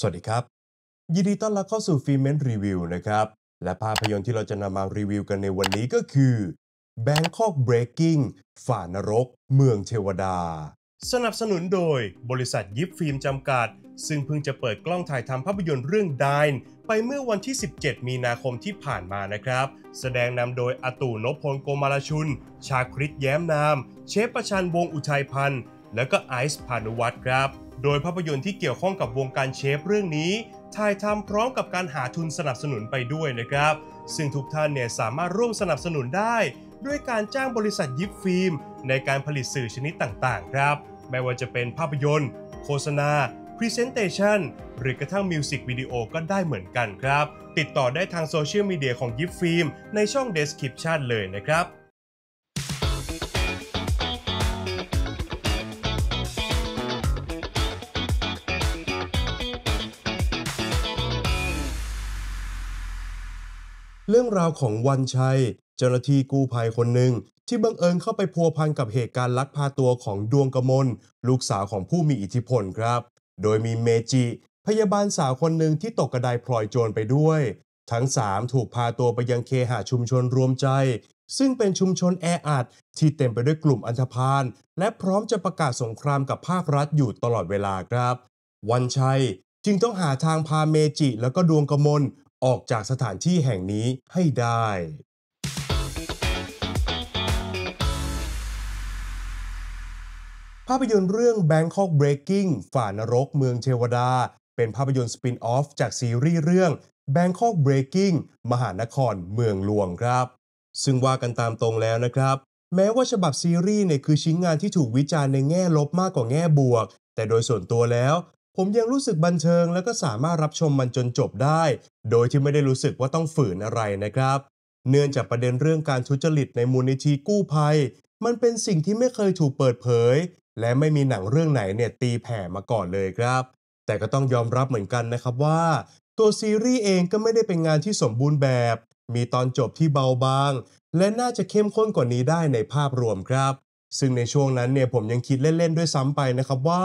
สวัสดีครับ ยินดีต้อนรับเข้าสู่ฟิเมนรีวิวนะครับ และภาพยนตร์ที่เราจะนำมารีวิวกันในวันนี้ก็คือ Bangkok Breaking ฝ่านรก เมืองเทวดา สนับสนุนโดยบริษัทยิปฟิล์มจำกัด ซึ่งเพิ่งจะเปิดกล้องถ่ายทำภาพยนตร์เรื่องดายไปเมื่อวันที่ 17 มีนาคมที่ผ่านมานะครับ แสดงนำโดยอตูนพพลโกมาลชุนชาคริตแย้มนามเชฟประชันวงอุทัยพันธ์แล้วก็ไอซ์พานุวัตรครับ โดยภาพยนตร์ที่เกี่ยวข้องกับวงการเชฟเรื่องนี้ถ่ายทำพร้อมกับการหาทุนสนับสนุนไปด้วยนะครับ ซึ่งทุกท่านเนี่ยสามารถร่วมสนับสนุนได้ ด้วยการจ้างบริษัทยิปฟิล์ม ในการผลิตสื่อชนิดต่างๆครับ ไม่ว่าจะเป็นภาพยนตร์ โฆษณาพรีเซนเตชันหรือกระทั่งมิวสิกวิดีโอก็ได้เหมือนกันครับ ติดต่อได้ทางโซเชียลมีเดียของยิปฟิล์มในช่อง Description เลยนะครับเรื่องราวของวันชัย เจ้าหน้าที่กู้ภัยคนหนึ่ง ที่บังเอิญเข้าไปพัวพันกับเหตุการณ์ลักพาตัวของดวงกมลลูกสาวของผู้มีอิทธิพลครับ โดยมีเมจิ พยาบาลสาวคนหนึ่งที่ตกกระไดพลอยโจรไปด้วย ทั้ง 3 ถูกพาตัวไปยังเคหะชุมชนรวมใจ ซึ่งเป็นชุมชนแออัดที่เต็มไปด้วยกลุ่มอันธพาล และพร้อมจะประกาศสงครามกับภาครัฐอยู่ตลอดเวลาครับ วันชัยจึงต้องหาทางพาเมจิแล้วก็ดวงกมลออกจากสถานที่แห่งนี้ให้ได้ ภาพยนตร์เรื่อง Bangkok Breaking ฝ่านรกเมืองเทวดา เป็นภาพยนตร์สปินออฟจากซีรีส์เรื่อง Bangkok Breaking มหานครเมืองหลวงครับ ซึ่งว่ากันตามตรงแล้วนะครับ แม้ว่าฉบับซีรีส์เนี่ยคือชิ้นงานที่ถูกวิจารณ์ในแง่ลบมากกว่าแง่บวก แต่โดยส่วนตัวแล้วผมยังรู้สึกบันเทิงแล้วก็สามารถรับชมมันจนจบได้ โดยที่ไม่ได้รู้สึกว่าต้องฝืนอะไรนะครับ เนื่องจากประเด็นเรื่องการทุจริตในมูลนิธิกู้ภัย มันเป็นสิ่งที่ไม่เคยถูกเปิดเผย และไม่มีหนังเรื่องไหนเนี่ยตีแผ่มาก่อนเลยครับ แต่ก็ต้องยอมรับเหมือนกันนะครับว่า ตัวซีรีส์เองก็ไม่ได้เป็นงานที่สมบูรณ์แบบ มีตอนจบที่เบาบาง และน่าจะเข้มข้นกว่านี้ได้ในภาพรวมครับ ซึ่งในช่วงนั้นเนี่ยผมยังคิดเล่นๆด้วยซ้ำไปนะครับว่า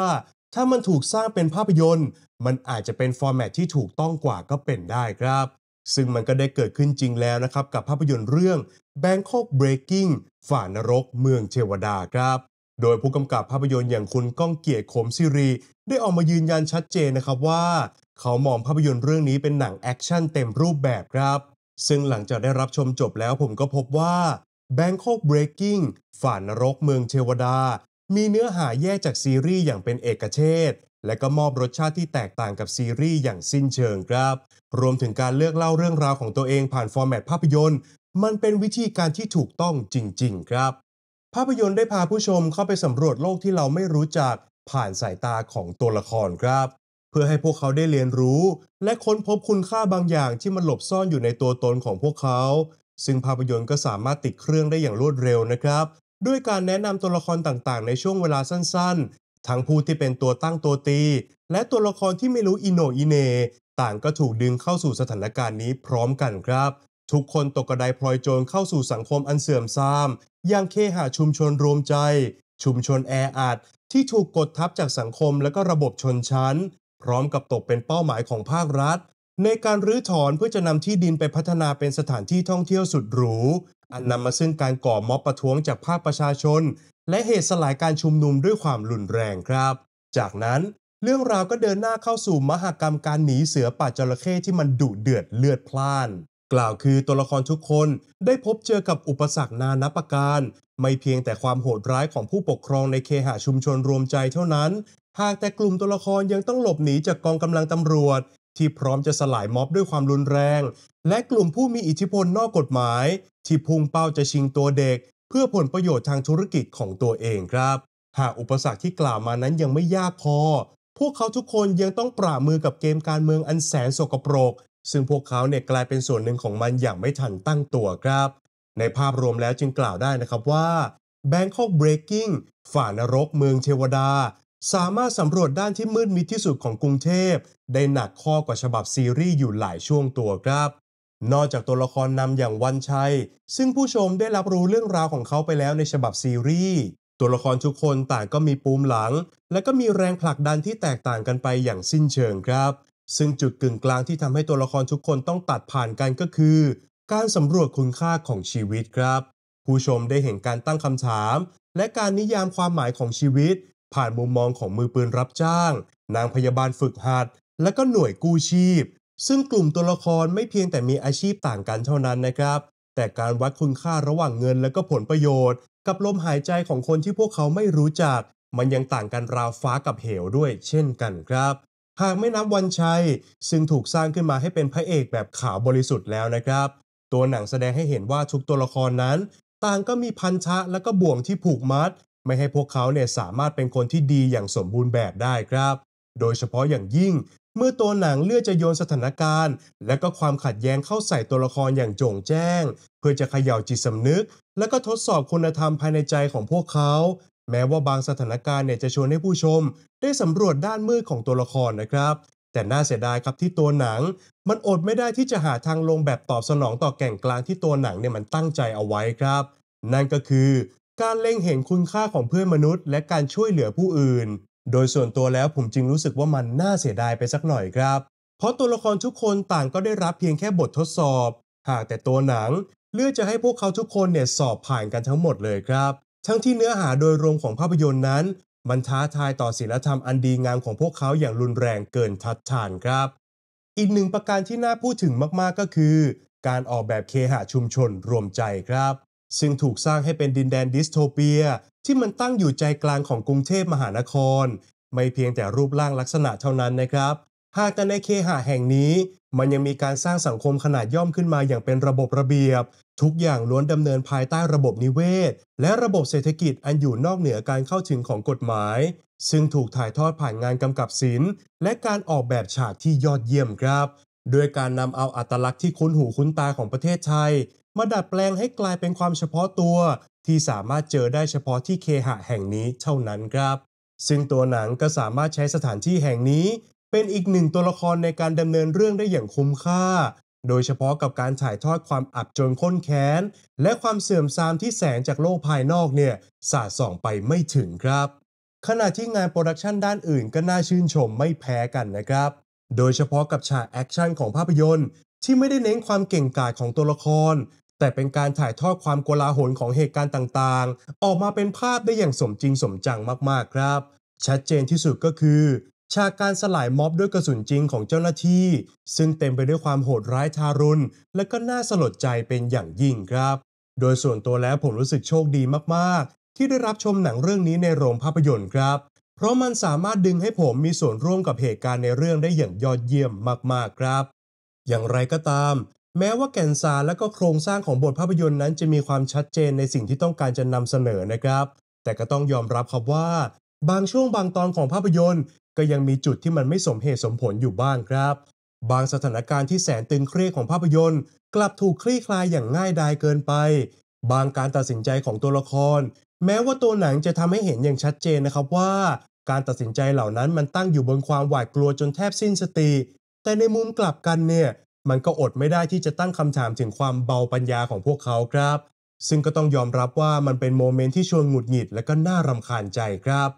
ถ้ามันถูกสร้างเป็นภาพยนตร์ มันอาจจะเป็นฟอร์แมตที่ถูกต้องกว่าก็เป็นได้ครับ ซึ่งมันก็ได้เกิดขึ้นจริงแล้วนะครับ กับภาพยนตร์เรื่อง Bangkok Breaking ฝ่านรกเมืองเทวดาครับ โดยผู้กำกับภาพยนตร์อย่างคุณก้องเกียรติขมซิรีได้ออกมายืนยันชัดเจนนะครับว่า เขามองภาพยนตร์เรื่องนี้เป็นหนังแอคชั่นเต็มรูปแบบครับ ซึ่งหลังจากได้รับชมจบแล้วผมก็พบว่า Bangkok Breaking ฝ่านรกเมืองเทวดามีเนื้อหาแยกจากซีรีส์อย่างเป็นเอกเทศและก็มอบรสชาติที่แตกต่างกับซีรีส์อย่างสิ้นเชิงครับ รวมถึงการเลือกเล่าเรื่องราวของตัวเองผ่านฟอร์แมตภาพยนตร์ มันเป็นวิธีการที่ถูกต้องจริงๆครับ ภาพยนตร์ได้พาผู้ชมเข้าไปสำรวจโลกที่เราไม่รู้จัก ผ่านสายตาของตัวละครครับ เพื่อให้พวกเขาได้เรียนรู้ และค้นพบคุณค่าบางอย่างที่มันหลบซ่อนอยู่ในตัวตนของพวกเขา ซึ่งภาพยนตร์ก็สามารถติดเครื่องได้อย่างรวดเร็วนะครับด้วยการแนะนำตัวละครต่างๆ ในช่วงเวลาสั้นๆ ทั้งผู้ที่เป็นตัวตั้งตัวตี และตัวละครที่ไม่รู้อิโนอิเนต่างก็ถูกดึงเข้าสู่สถานการณ์นี้พร้อมกันครับ ทุกคนตกกระไดพลอยโจรเข้าสู่สังคมอันเสื่อมทรามอย่างเคหะชุมชนรวมใจ ชุมชนแออัดที่ถูกกดทับจากสังคมและก็ระบบชนชั้นพร้อมกับตกเป็นเป้าหมายของภาครัฐในการรื้อถอนเพื่อจะนำที่ดินไปพัฒนาเป็นสถานที่ท่องเที่ยวสุดหรู อันนำมาซึ่งการก่อม็อบประท้วงจากภาคประชาชน และเหตุสลายการชุมนุมด้วยความรุนแรงครับ จากนั้นเรื่องราวก็เดินหน้าเข้าสู่มหากรรมการหนีเสือป่าจระเข้ที่มันดุเดือดเลือดพล่าน กล่าวคือตัวละครทุกคนได้พบเจอกับอุปสรรคนานับประการ ไม่เพียงแต่ความโหดร้ายของผู้ปกครองในเคหะชุมชนรวมใจเท่านั้น หากแต่กลุ่มตัวละครยังต้องหลบหนีจากกองกำลังตำรวจที่พร้อมจะสลายม็อบด้วยความรุนแรง และกลุ่มผู้มีอิทธิพลนอกกฎหมาย ที่พุ่งเป้าจะชิงตัวเด็ก เพื่อผลประโยชน์ทางธุรกิจของตัวเองครับ หากอุปสรรคที่กล่าวมานั้นยังไม่ยากพอ พวกเขาทุกคนยังต้องปราบมือกับเกมการเมืองอันแสนโสกปรก ซึ่งพวกเขาเนี่ยกลายเป็นส่วนหนึ่งของมันอย่างไม่ทันตั้งตัวครับ ในภาพรวมแล้วจึงกล่าวได้นะครับว่า Bangkok Breaking ฝ่านรกเมืองเทวดาสามารถสำรวจด้านที่มืดมิดที่สุดของกรุงเทพได้หนักข้อกว่าฉบับซีรีส์อยู่หลายช่วงตัวครับ นอกจากตัวละครนำอย่างวันชัยซึ่งผู้ชมได้รับรู้เรื่องราวของเขาไปแล้วในฉบับซีรีส์ตัวละครทุกคนต่างก็มีปูมหลัง และก็มีแรงผลักดันที่แตกต่างกันไปอย่างสิ้นเชิงครับ ซึ่งจุดกึ่งกลางที่ทำให้ตัวละครทุกคนต้องตัดผ่านกันก็คือ การสำรวจคุณค่าของชีวิตครับ ผู้ชมได้เห็นการตั้งคำถาม และการนิยามความหมายของชีวิตผ่านมุมมองของมือปืนรับจ้าง นางพยาบาลฝึกหัด และก็หน่วยกู้ชีพ ซึ่งกลุ่มตัวละครไม่เพียงแต่มีอาชีพต่างกันเท่านั้นนะครับ แต่การวัดคุณค่าระหว่างเงินและก็ผลประโยชน์ กับลมหายใจของคนที่พวกเขาไม่รู้จัก มันยังต่างกันราวฟ้ากับเหวด้วยเช่นกันครับ หากไม่นับวันชัย ซึ่งถูกสร้างขึ้นมาให้เป็นพระเอกแบบขาวบริสุทธิ์แล้วนะครับ ตัวหนังแสดงให้เห็นว่าทุกตัวละครนั้น ต่างก็มีพันธะและก็บ่วงที่ผูกมัดไม่ให้พวกเขาเนี่ยสามารถเป็นคนที่ดีอย่างสมบูรณ์แบบได้ครับ โดยเฉพาะอย่างยิ่ง เมื่อตัวหนังเลือกจะโยนสถานการณ์ และก็ความขัดแย้งเข้าใส่ตัวละครอย่างโจ่งแจ้ง เพื่อจะเขย่าจิตสำนึก และก็ทดสอบคุณธรรมภายในใจของพวกเขา แม้ว่าบางสถานการณ์เนี่ยจะชวนให้ผู้ชม ได้สำรวจด้านมืดของตัวละครนะครับ แต่น่าเสียดายครับที่ตัวหนัง มันอดไม่ได้ที่จะหาทางลงแบบตอบสนองต่อแก่นกลางที่ตัวหนังเนี่ยมันตั้งใจเอาไว้ครับ นั่นก็คือการเล็งเห็นคุณค่าของเพื่อนมนุษย์และการช่วยเหลือผู้อื่น โดยส่วนตัวแล้วผมจึงรู้สึกว่ามันน่าเสียดายไปสักหน่อยครับ เพราะตัวละครทุกคนต่างก็ได้รับเพียงแค่บททดสอบ หากแต่ตัวหนังเลือกจะให้พวกเขาทุกคนเนี่ยสอบผ่านกันทั้งหมดเลยครับ ทั้งที่เนื้อหาโดยรวมของภาพยนตร์นั้น มันท้าทายต่อศิลธรรมอันดีงามของพวกเขาอย่างรุนแรงเกินทัดทานครับ อีกหนึ่งประการที่น่าพูดถึงมาก ๆ ก็คือ การออกแบบเคหะชุมชนรวมใจครับซึ่งถูกสร้างให้เป็นดินแดนดิสโทเปีย ที่มันตั้งอยู่ใจกลางของกรุงเทพมหานคร ไม่เพียงแต่รูปร่างลักษณะเท่านั้นนะครับหากแต่ในเคหะแห่งนี้ มันยังมีการสร้างสังคมขนาดย่อมขึ้นมาอย่างเป็นระบบระเบียบ ทุกอย่างล้วนดำเนินภายใต้ระบบนิเวศ และระบบเศรษฐกิจอันอยู่นอกเหนือการเข้าถึงของกฎหมาย ซึ่งถูกถ่ายทอดผ่านงานกำกับศิลป์ และการออกแบบฉากที่ยอดเยี่ยมครับ โดยการนำเอาอัตลักษณ์ที่คุ้นหูคุ้นตาของประเทศไทยมาดัดแปลงให้กลายเป็นความเฉพาะตัวที่สามารถเจอได้เฉพาะที่เคหะแห่งนี้เท่านั้นครับ ซึ่งตัวหนังก็สามารถใช้สถานที่แห่งนี้ เป็นอีกหนึ่งตัวละครในการดำเนินเรื่องได้อย่างคุ้มค่า โดยเฉพาะกับการถ่ายทอดความอับจนข้นแค้นและความเสื่อมทรามที่แสงจากโลกภายนอกเนี่ยสาดส่อง ไปไม่ถึงครับ ขณะที่งานโปรดักชันด้านอื่นก็น่าชื่นชมไม่แพ้กันนะครับโดยเฉพาะกับฉากแอคชั่นของภาพยนตร์ ที่ไม่ได้เน้นความเก่งกาจของตัวละครแต่เป็นการถ่ายทอดความโกลาหลของเหตุการณ์ต่างๆ ออกมาเป็นภาพได้อย่างสมจริงสมจังมากๆครับ ชัดเจนที่สุดก็คือ ฉากการสลายม็อบด้วยกระสุนจริงของเจ้าหน้าที่ ซึ่งเต็มไปด้วยความโหดร้ายทารุณ และก็น่าสลดใจเป็นอย่างยิ่งครับ โดยส่วนตัวแล้วผมรู้สึกโชคดีมากๆ ที่ได้รับชมหนังเรื่องนี้ในโรงภาพยนตร์ครับ เพราะมันสามารถดึงให้ผมมีส่วนร่วมกับเหตุการณ์ในเรื่องได้อย่างยอดเยี่ยมมากๆครับ อย่างไรก็ตามแม้ว่าแก่นสารและก็โครงสร้างของบทภาพยนตร์นั้นจะมีความชัดเจนในสิ่งที่ต้องการจะนำเสนอนะครับ แต่ก็ต้องยอมรับครับว่า บางช่วงบางตอนของภาพยนตร์ ก็ยังมีจุดที่มันไม่สมเหตุสมผลอยู่บ้างครับ บางสถานการณ์ที่แสนตึงเครียดของภาพยนตร์ กลับถูกคลี่คลายอย่างง่ายดายเกินไป บางการตัดสินใจของตัวละคร แม้ว่าตัวหนังจะทำให้เห็นอย่างชัดเจนนะครับว่า การตัดสินใจเหล่านั้นมันตั้งอยู่บนความหวาดกลัวจนแทบสิ้นสติแต่ในมุมกลับกันเนี่ยมันก็อดไม่ได้ที่จะตั้งคำถามถึงความเบาปัญญาของพวกเขาครับซึ่งก็ต้องยอมรับว่ามันเป็นโมเมนต์ที่ชวนหงุดหงิดและก็น่ารำคาญใจครับ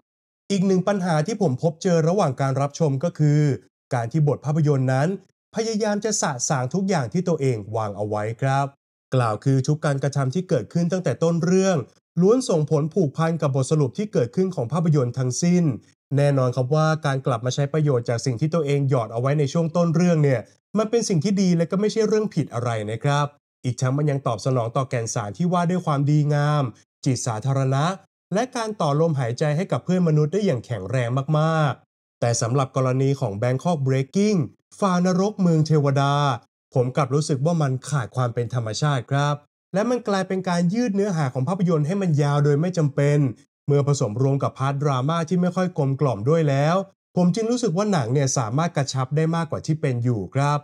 อีกหนึ่งปัญหาที่ผมพบเจอระหว่างการรับชมก็คือ การที่บทภาพยนตร์นั้น พยายามจะสะสางทุกอย่างที่ตัวเองวางเอาไว้ครับ กล่าวคือทุกการกระทำที่เกิดขึ้นตั้งแต่ต้นเรื่อง ล้วนส่งผลผูกพันกับบทสรุปที่เกิดขึ้นของภาพยนตร์ทั้งสิ้น แน่นอนครับว่าการกลับมาใช้ประโยชน์จากสิ่งที่ตัวเองหยอดเอาไว้ในช่วงต้นเรื่องเนี่ยมันเป็นสิ่งที่ดีและก็ไม่ใช่เรื่องผิดอะไรนะครับ อีกทั้งมันยังตอบสนองต่อแกนสารที่ว่าด้วยความดีงาม จิตสาธารณะ และการต่อลมหายใจให้กับเพื่อนมนุษย์ได้อย่างแข็งแรงมากๆ แต่สำหรับกรณีของ Bangkok Breaking ฟานรกเมืองเทวดา ผมกลับรู้สึกว่ามันขาดความเป็นธรรมชาติครับ และมันกลายเป็นการยืดเนื้อหาของภาพยนตร์ให้มันยาวโดยไม่จำเป็น เมื่อผสมรวมกับพาร์ทดราม่าที่ไม่ค่อยกลมกล่อมด้วยแล้วผมจึงรู้สึกว่าหนังเนี่ยสามารถกระชับได้มากกว่าที่เป็นอยู่ครับ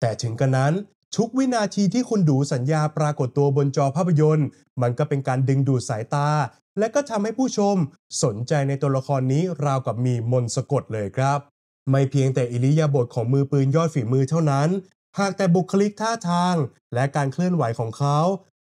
แต่ถึงกระนั้น ทุกวินาทีที่คุณดูสัญญาปรากฏตัวบนจอภาพยนตร์ มันก็เป็นการดึงดูดสายตา และก็ทำให้ผู้ชมสนใจในตัวละครนี้ราวกับมีมนสะกดเลยครับ ไม่เพียงแต่อิริยาบถของมือปืนยอดฝีมือเท่านั้น หากแต่บุคลิกท่าทาง และการเคลื่อนไหวของเขา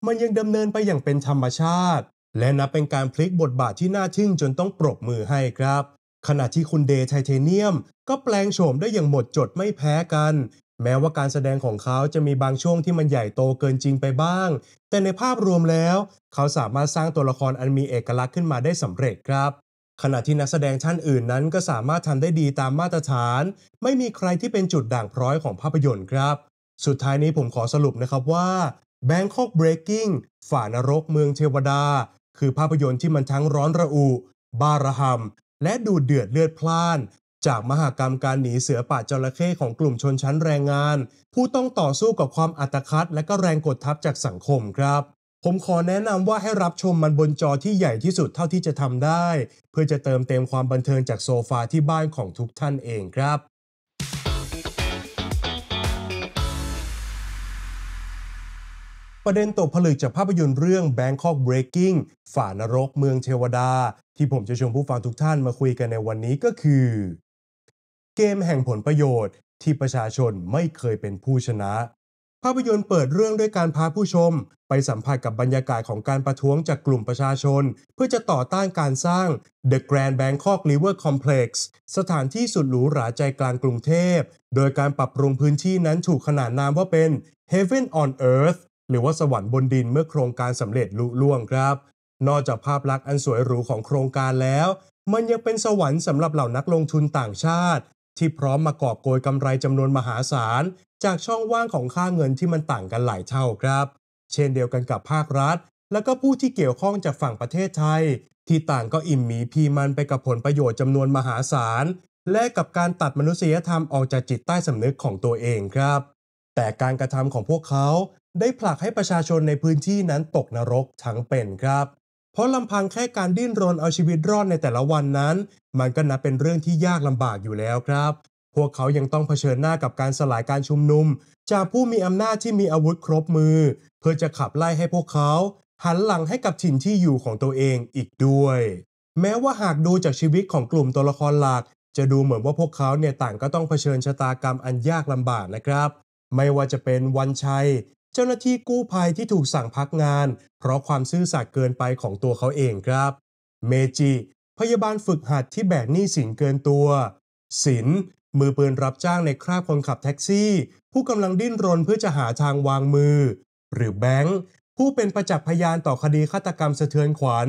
มันยังดำเนินไปอย่างเป็นธรรมชาติ และนับเป็นการพลิกบทบาทที่น่าทึ่งจนต้องปรบมือให้ครับขณะที่คุณเดย์ไทเทเนียม ก็แปลงโฉมได้อย่างหมดจดไม่แพ้กัน แม้ว่าการแสดงของเขาจะมีบางช่วงที่มันใหญ่โตเกินจริงไปบ้าง แต่ในภาพรวมแล้ว เขาสามารถสร้างตัวละครอันมีเอกลักษณ์ขึ้นมาได้สำเร็จครับ ขณะที่นักแสดงท่านอื่นนั้นก็สามารถทำได้ดีตามมาตรฐาน ไม่มีใครที่เป็นจุดด่างพร้อยของภาพยนตร์ครับ สุดท้ายนี้ผมขอสรุปนะครับว่า Bangkok Breaking ฝ่านรกเมืองเทวดา คือภาพยนตร์ที่มันทั้งร้อนระอุบาระหัมและดูเดือดเลือดพล่าน จากมหากรรมการหนีเสือป่าจระเข้ของกลุ่มชนชั้นแรงงาน ผู้ต้องต่อสู้กับความอัตคัดและก็แรงกดทับจากสังคมครับ ผมขอแนะนำว่าให้รับชมมันบนจอที่ใหญ่ที่สุดเท่าที่จะทำได้ เพื่อจะเติมเต็มความบันเทิงจากโซฟาที่บ้านของทุกท่านเองครับประเด็นตกผลึกจากภาพยนตร์เรื่อง Bangkok Breaking ฝ่านรกเมืองเทวดา ที่ผมจะชวนผู้ฟังทุกท่านมาคุยกันในวันนี้ก็คือ เกมแห่งผลประโยชน์ที่ประชาชนไม่เคยเป็นผู้ชนะ ภาพยนตร์เปิดเรื่องด้วยการพาผู้ชม ไปสัมผัสกับบรรยากาศของการประท้วงจากกลุ่มประชาชน เพื่อจะต่อต้านการสร้าง The Grand Bangkok River Complex สถานที่สุดหรูหราใจกลางกรุงเทพ โดยการปรับปรุงพื้นที่นั้นถูกขนานนามว่าเป็น Heaven on Earth หรือว่าสวรรค์บนดินเมื่อโครงการสำเร็จลุล่วงครับ นอกจากภาพลักษณ์อันสวยหรูของโครงการแล้ว มันยังเป็นสวรรค์สำหรับเหล่านักลงทุนต่างชาติ ที่พร้อมมากอบโกยกำไรจำนวนมหาศาลจากช่องว่างของค่าเงินที่มันต่างกันหลายเท่าครับ เช่นเดียวกันกับภาครัฐ และก็ผู้ที่เกี่ยวข้องจากฝั่งประเทศไทย ที่ต่างก็อิ่มหมีพีมันไปกับผลประโยชน์จำนวนมหาศาลและกับการตัดมนุษยธรรมออกจากจิตใต้สำนึกของตัวเองครับ แต่การกระทำของพวกเขาได้ผลักให้ประชาชนในพื้นที่นั้นตกนรกทั้งเป็นครับ เพราะลำพังแค่การดิ้นรน เอาชีวิตรอดในแต่ละวันนั้น มันก็นับเป็นเรื่องที่ยากลำบากอยู่แล้วครับ พวกเขายังต้องเผชิญหน้ากับการสลายการชุมนุม จากผู้มีอำนาจที่มีอาวุธครบมือ เพื่อจะขับไล่ให้พวกเขา หันหลังให้กับถิ่นที่อยู่ของตัวเองอีกด้วย แม้ว่าหากดูจากชีวิตของกลุ่มตัวละครหลัก จะดูเหมือนว่าพวกเขาเนี่ยต่างก็ต้องเผชิญชะตากรรมอันยากลำบากนะครับ ไม่ว่าจะเป็นวันชัยเจ้าหน้าที่กู้ภัยที่ถูกสั่งพักงาน เพราะความซื่อสัตย์เกินไปของตัวเขาเองครับ เมจิ พยาบาลฝึกหัดที่แบกหนี้สินเกินตัว สิน มือปืนรับจ้างในคราบคนขับแท็กซี่ ผู้กำลังดิ้นรนเพื่อจะหาทางวางมือ หรือแบงค์ ผู้เป็นประจักษ์พยานต่อคดีฆาตกรรมสะเทือนขวัญ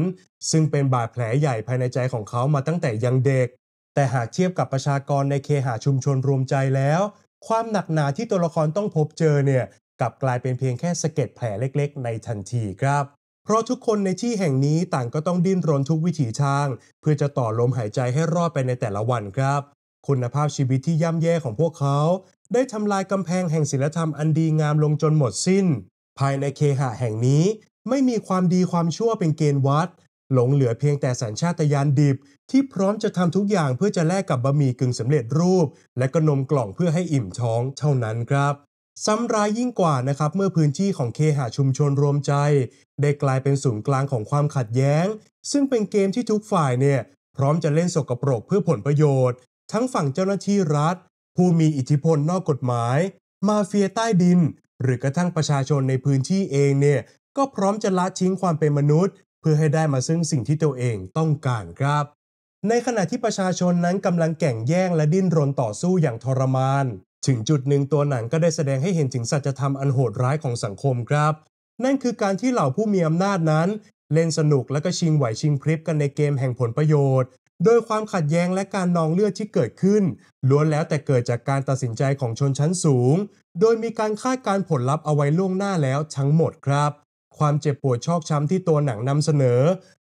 ซึ่งเป็นบาดแผลใหญ่ภายในใจของเขามาตั้งแต่ยังเด็ก แต่หากเทียบกับประชากรในเคหะชุมชนรวมใจแล้ว ความหนักหนาที่ตัวละครต้องพบเจอเนี่ยกลับกลายเป็นเพียงแค่สะเก็ดแผลเล็กๆ ในทันทีครับ เพราะทุกคนในที่แห่งนี้ต่างก็ต้องดิ้นรนทุกวิถีทาง เพื่อจะต่อลมหายใจให้รอดไปในแต่ละวันครับ คุณภาพชีวิตที่ย่ำแย่ของพวกเขา ได้ทำลายกำแพงแห่งศิลธรรมอันดีงามลงจนหมดสิ้น ภายในเคหะแห่งนี้ ไม่มีความดีความชั่วเป็นเกณฑ์วัดหลงเหลือเพียงแต่สัญชาตญาณดิบ ที่พร้อมจะทำทุกอย่างเพื่อจะแลกกับบะหมี่กึ่งสำเร็จรูป และก็นมกล่องเพื่อให้อิ่มท้องเท่านั้นครับซ้ำร้ายยิ่งกว่านะครับเมื่อพื้นที่ของเคหะชุมชนรวมใจ ได้กลายเป็นศูนย์กลางของความขัดแย้ง ซึ่งเป็นเกมที่ทุกฝ่ายเนี่ยพร้อมจะเล่นสกปรกเพื่อผลประโยชน์ ทั้งฝั่งเจ้าหน้าที่รัฐ ผู้มีอิทธิพลนอกกฎหมาย มาเฟียใต้ดิน หรือกระทั่งประชาชนในพื้นที่เองเนี่ยก็พร้อมจะละทิ้งความเป็นมนุษย์ เพื่อให้ได้มาซึ่งสิ่งที่ตัวเองต้องการครับ ในขณะที่ประชาชนนั้นกำลังแข่งแย่งและดิ้นรนต่อสู้อย่างทรมานถึงจุดหนึ่งตัวหนังก็ได้แสดงให้เห็นถึงสัจธรรมอันโหดร้ายของสังคมครับ นั่นคือการที่เหล่าผู้มีอำนาจนั้น เล่นสนุกและก็ชิงไหวชิงพริบกันในเกมแห่งผลประโยชน์ โดยความขัดแย้งและการนองเลือดที่เกิดขึ้น ล้วนแล้วแต่เกิดจากการตัดสินใจของชนชั้นสูง โดยมีการคาดการผลลัพธ์เอาไว้ล่วงหน้าแล้วทั้งหมดครับ ความเจ็บปวดชอกช้ำที่ตัวหนังนำเสนอ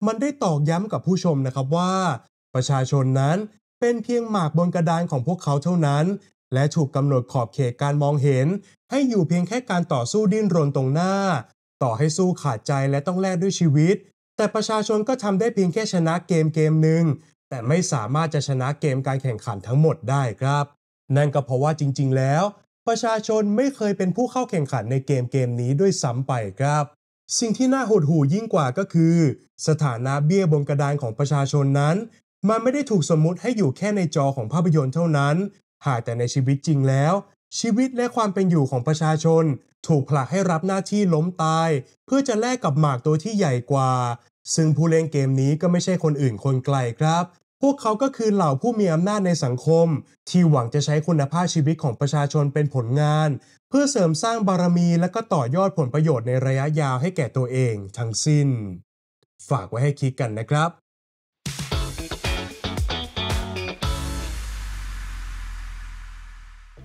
มันได้ตอกย้ำกับผู้ชมนะครับว่า ประชาชนนั้นเป็นเพียงหมากบนกระดานของพวกเขาเท่านั้นและถูกกำหนดขอบเขตการมองเห็น ให้อยู่เพียงแค่การต่อสู้ดิ้นรนตรงหน้า ต่อให้สู้ขาดใจและต้องแลกด้วยชีวิต แต่ประชาชนก็ทำได้เพียงแค่ชนะเกมเกมหนึ่งแต่ไม่สามารถจะชนะเกมการแข่งขันทั้งหมดได้ครับ นั่นก็เพราะว่าจริง ๆ แล้ว ประชาชนไม่เคยเป็นผู้เข้าแข่งขันในเกมเกมนี้ด้วยซ้ำไปครับ สิ่งที่น่าหดหู่ยิ่งกว่าก็คือ สถานะเบี้ยบนกระดานของประชาชนนั้น มันไม่ได้ถูกสมมุติให้อยู่แค่ในจอของภาพยนตร์เท่านั้นหากแต่ในชีวิตจริงแล้ว ชีวิตและความเป็นอยู่ของประชาชน ถูกผลักให้รับหน้าที่ล้มตาย เพื่อจะแลกกับหมากตัวที่ใหญ่กว่า ซึ่งผู้เล่นเกมนี้ก็ไม่ใช่คนอื่นคนไกลครับ พวกเขาก็คือเหล่าผู้มีอำนาจในสังคม ที่หวังจะใช้คุณภาพชีวิตของประชาชนเป็นผลงาน เพื่อเสริมสร้างบารมีและก็ต่อยอดผลประโยชน์ในระยะยาวให้แก่ตัวเอง ทั้งสิ้น ฝากไว้ให้คิดกันนะครับ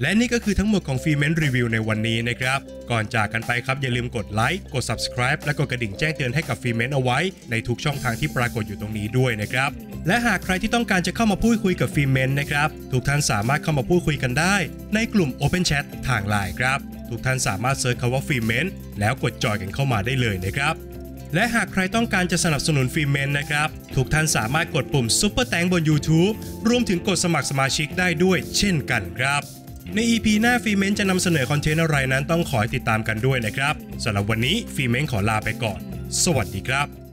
และนี่ก็คือทั้งหมดของฟีเมน์รีวิวในวันนี้นะครับ ก่อนจากกันไปครับอย่าลืมกดไลค์ กด subscribe และกดกระดิ่งแจ้งเตือนให้กับฟีเมน์เอาไว้ ในทุกช่องทางที่ปรากฏอยู่ตรงนี้ด้วยนะครับ และหากใครที่ต้องการจะเข้ามาพูดคุยกับฟีเมน์นะครับ ทุกท่านสามารถเข้ามาพูดคุยกันได้ ในกลุ่ม Open Chat ทางไลน์ครับ ทุกท่านสามารถเซิร์ชคำว่าฟีเมน์แล้วกดจอยกันเข้ามาได้เลยนะครับ และหากใครต้องการจะสนับสนุนฟีเมนนะครับ ทุกท่านสามารถกดปุ่มซุปเปอร์แตงบน YouTube รวมถึงกดสมัครสมาชิกได้ด้วย เช่นกันครับใน EP หน้าฟีเมนจะนำเสนอคอนเทนต์อะไรนั้นต้องขอติดตามกันด้วยนะครับสำหรับวันนี้ฟีเมนขอลาไปก่อน สวัสดีครับ